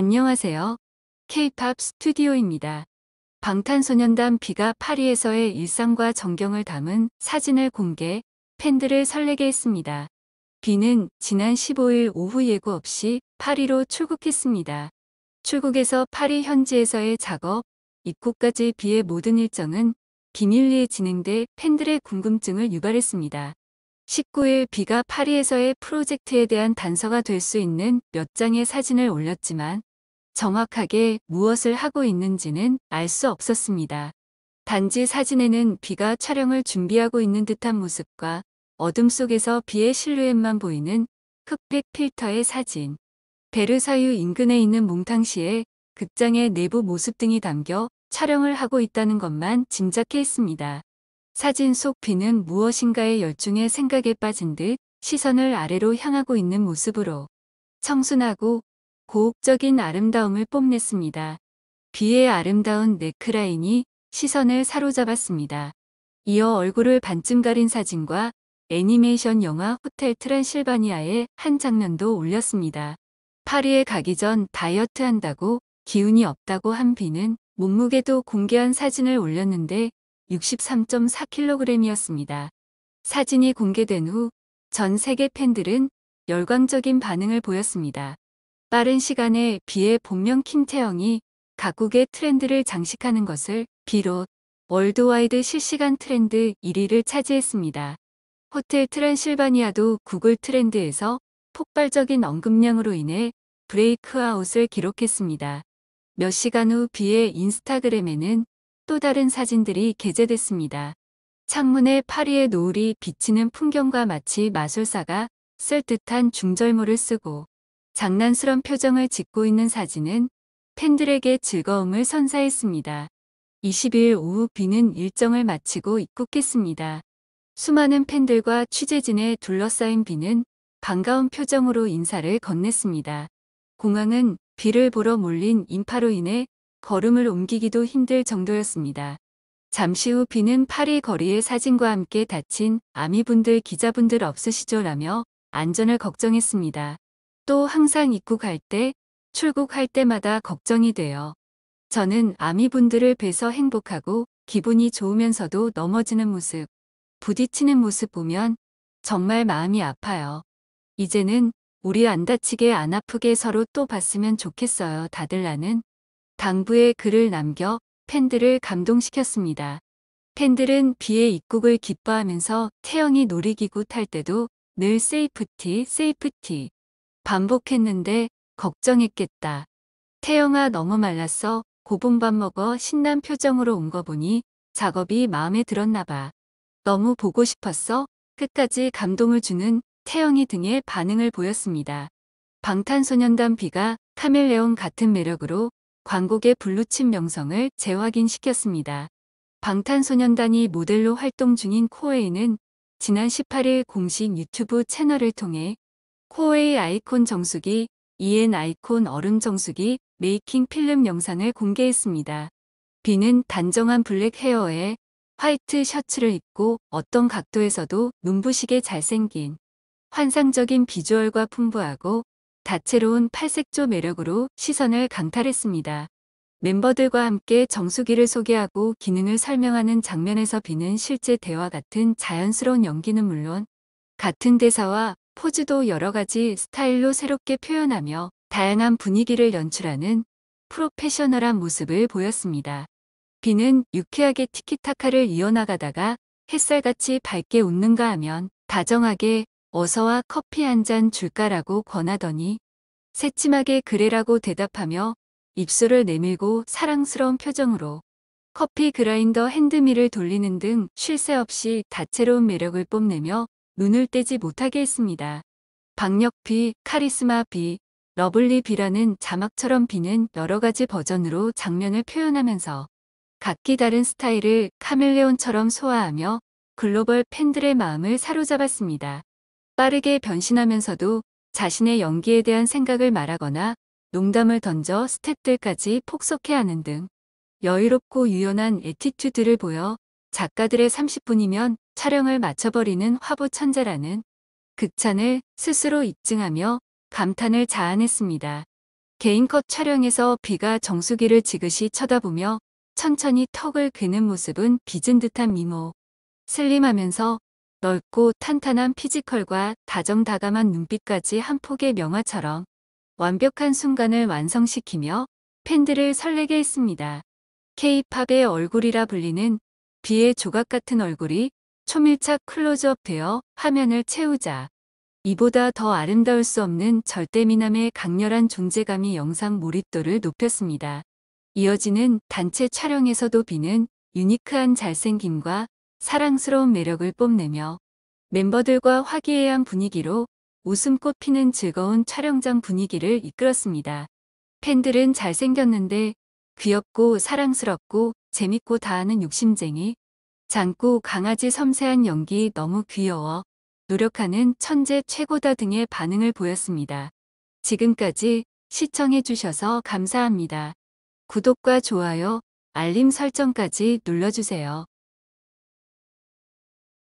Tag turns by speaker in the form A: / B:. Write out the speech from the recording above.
A: 안녕하세요. K-팝 스튜디오입니다. 방탄소년단 비가 파리에서의 일상과 전경을 담은 사진을 공개, 팬들을 설레게 했습니다. 비는 지난 15일 오후 예고 없이 파리로 출국했습니다. 출국에서 파리 현지에서의 작업, 입국까지 비의 모든 일정은 비밀리에 진행돼 팬들의 궁금증을 유발했습니다. 19일 비가 파리에서의 프로젝트에 대한 단서가 될 수 있는 몇 장의 사진을 올렸지만 정확하게 무엇을 하고 있는지는 알 수 없었습니다. 단지 사진에는 비가 촬영을 준비하고 있는 듯한 모습과 어둠 속에서 비의 실루엣만 보이는 흑백 필터의 사진, 베르사유 인근에 있는 몽탕시의 극장의 내부 모습 등이 담겨 촬영을 하고 있다는 것만 짐작해 있습니다. 사진 속 비는 무엇인가의열중에 생각에 빠진 듯 시선을 아래로 향하고 있는 모습으로 청순하고 고혹적인 아름다움을 뽐냈습니다. 귀의 아름다운 네크라인이 시선을 사로잡았습니다. 이어 얼굴을 반쯤 가린 사진과 애니메이션 영화 호텔 트랜실바니아의한 장면도 올렸습니다. 파리에 가기 전 다이어트 한다고 기운이 없다고 한 비는 몸무게도 공개한 사진을 올렸는데 63.4kg이었습니다. 사진이 공개된 후 전 세계 팬들은 열광적인 반응을 보였습니다. 빠른 시간에 비의 본명 킴태영이 각국의 트렌드를 장식하는 것을 비롯 월드와이드 실시간 트렌드 1위를 차지했습니다. 호텔 트랜실바니아도 구글 트렌드에서 폭발적인 언급량으로 인해 브레이크아웃을 기록했습니다. 몇 시간 후 비의 인스타그램에는 또 다른 사진들이 게재됐습니다. 창문에 파리의 노을이 비치는 풍경과 마치 마술사가 쓸 듯한 중절모를 쓰고 장난스런 표정을 짓고 있는 사진은 팬들에게 즐거움을 선사했습니다. 20일 오후 비는 일정을 마치고 입국했습니다. 수많은 팬들과 취재진에 둘러싸인 비는 반가운 표정으로 인사를 건넸습니다. 공항은 비를 보러 몰린 인파로 인해 걸음을 옮기기도 힘들 정도였습니다. 잠시 후 비는 파리 거리의 사진과 함께 다친 아미분들 기자분들 없으시죠? 라며 안전을 걱정했습니다. 또 항상 입국할 때, 출국할 때마다 걱정이 돼요. 저는 아미분들을 뵈서 행복하고 기분이 좋으면서도 넘어지는 모습, 부딪히는 모습 보면 정말 마음이 아파요. 이제는 우리 안 다치게 안 아프게 서로 또 봤으면 좋겠어요. 다들 나는 당부의 글을 남겨 팬들을 감동시켰습니다. 팬들은 비의 입국을 기뻐하면서 태영이 놀이기구 탈 때도 늘 세이프티, 세이프티 반복했는데 걱정했겠다. 태영아 너무 말랐어. 고분밥 먹어 신난 표정으로 온 거 보니 작업이 마음에 들었나 봐. 너무 보고 싶었어? 끝까지 감동을 주는 태영이 등의 반응을 보였습니다. 방탄소년단 비가 카멜레온 같은 매력으로 광곡의 블루칩 명성을 재확인시켰습니다. 방탄소년단이 모델로 활동 중인 코웨이는 지난 18일 공식 유튜브 채널을 통해 코웨이 아이콘 정수기, EN 아이콘 얼음 정수기 메이킹 필름 영상을 공개했습니다. 비는 단정한 블랙 헤어에 화이트 셔츠를 입고 어떤 각도에서도 눈부시게 잘생긴 환상적인 비주얼과 풍부하고 다채로운 팔색조 매력으로 시선을 강탈했습니다. 멤버들과 함께 정수기를 소개하고 기능을 설명하는 장면에서 비는 실제 대화 같은 자연스러운 연기는 물론 같은 대사와 포즈도 여러 가지 스타일로 새롭게 표현하며 다양한 분위기를 연출하는 프로페셔널한 모습을 보였습니다. 비는 유쾌하게 티키타카를 이어나가다가 햇살같이 밝게 웃는가 하면 다정하게 어서와 커피 한 잔 줄까라고 권하더니 새침하게 그래라고 대답하며 입술을 내밀고 사랑스러운 표정으로 커피 그라인더 핸드미를 돌리는 등 쉴새 없이 다채로운 매력을 뽐내며 눈을 떼지 못하게 했습니다. 박력비, 카리스마비, 러블리비라는 자막처럼 비는 여러 가지 버전으로 장면을 표현하면서 각기 다른 스타일을 카멜레온처럼 소화하며 글로벌 팬들의 마음을 사로잡았습니다. 빠르게 변신하면서도 자신의 연기에 대한 생각을 말하거나 농담을 던져 스탭들까지 폭소해 하는 등 여유롭고 유연한 에티튜드를 보여 작가들의 30분이면 촬영을 마쳐버리는 화보 천재라는 극찬을 스스로 입증하며 감탄을 자아냈습니다. 개인컷 촬영에서 비가 정수기를 지그시 쳐다보며 천천히 턱을 괴는 모습은 빚은 듯한 미모. 슬림하면서 넓고 탄탄한 피지컬과 다정다감한 눈빛까지 한 폭의 명화처럼 완벽한 순간을 완성시키며 팬들을 설레게 했습니다. K-팝의 얼굴이라 불리는 비의 조각 같은 얼굴이 초밀착 클로즈업 되어 화면을 채우자 이보다 더 아름다울 수 없는 절대 미남의 강렬한 존재감이 영상 몰입도를 높였습니다. 이어지는 단체 촬영에서도 비는 유니크한 잘생김과 사랑스러운 매력을 뽐내며 멤버들과 화기애애한 분위기로 웃음꽃 피는 즐거운 촬영장 분위기를 이끌었습니다. 팬들은 잘생겼는데 귀엽고 사랑스럽고 재밌고 다하는 욕심쟁이, 작고 강아지 섬세한 연기 너무 귀여워, 노력하는 천재 최고다 등의 반응을 보였습니다. 지금까지 시청해주셔서 감사합니다. 구독과 좋아요, 알림 설정까지 눌러주세요.